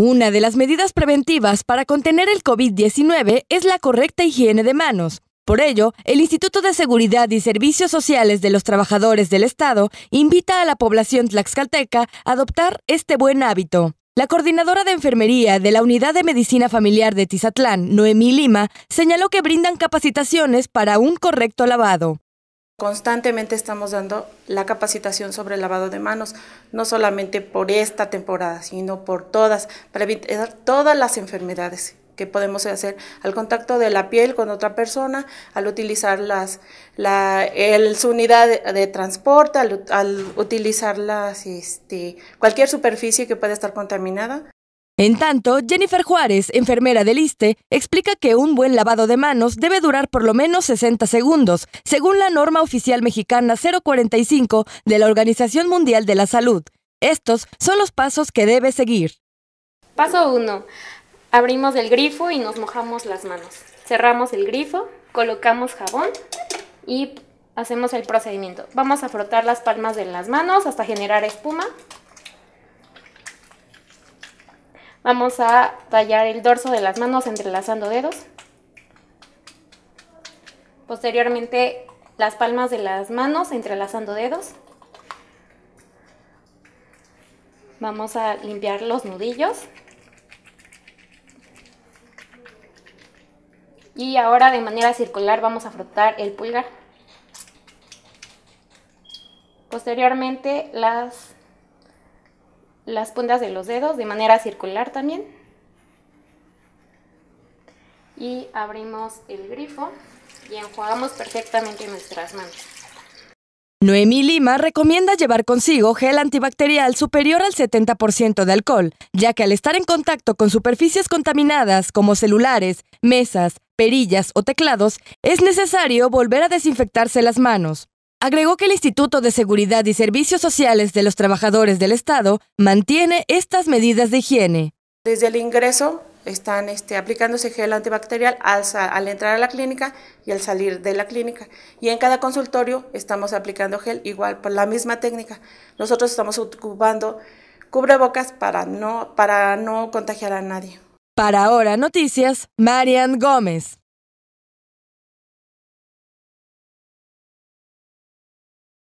Una de las medidas preventivas para contener el COVID-19 es la correcta higiene de manos. Por ello, el Instituto de Seguridad y Servicios Sociales de los Trabajadores del Estado invita a la población tlaxcalteca a adoptar este buen hábito. La coordinadora de enfermería de la Unidad de Medicina Familiar de Tizatlán, Noemí Lima, señaló que brindan capacitaciones para un correcto lavado. Constantemente estamos dando la capacitación sobre el lavado de manos, no solamente por esta temporada, sino por todas, para evitar todas las enfermedades que podemos hacer al contacto de la piel con otra persona, al utilizar las, su unidad de, transporte, al, utilizar las, este, cualquier superficie que pueda estar contaminada. En tanto, Jennifer Juárez, enfermera del ISTE, explica que un buen lavado de manos debe durar por lo menos 60 segundos, según la norma oficial mexicana 045 de la Organización Mundial de la Salud. Estos son los pasos que debe seguir. Paso 1. Abrimos el grifo y nos mojamos las manos. Cerramos el grifo, colocamos jabón y hacemos el procedimiento. Vamos a frotar las palmas de las manos hasta generar espuma Vamos a tallar el dorso de las manos entrelazando dedos. Posteriormente las palmas de las manos entrelazando dedos. Vamos a limpiar los nudillos. Y ahora de manera circular vamos a frotar el pulgar. Posteriormente las las puntas de los dedos de manera circular también. Y abrimos el grifo y enjuagamos perfectamente nuestras manos. Noemí Lima recomienda llevar consigo gel antibacterial superior al 70% de alcohol, ya que al estar en contacto con superficies contaminadas como celulares, mesas, perillas o teclados, es necesario volver a desinfectarse las manos. Agregó que el Instituto de Seguridad y Servicios Sociales de los Trabajadores del Estado mantiene estas medidas de higiene. Desde el ingreso están este, aplicándose gel antibacterial al, al, entrar a la clínica y al salir de la clínica. Y en cada consultorio estamos aplicando gel igual por la misma técnica. Nosotros estamos ocupando cubrebocas para no, para no contagiar a nadie. Para ahora, noticias, Marian Gómez.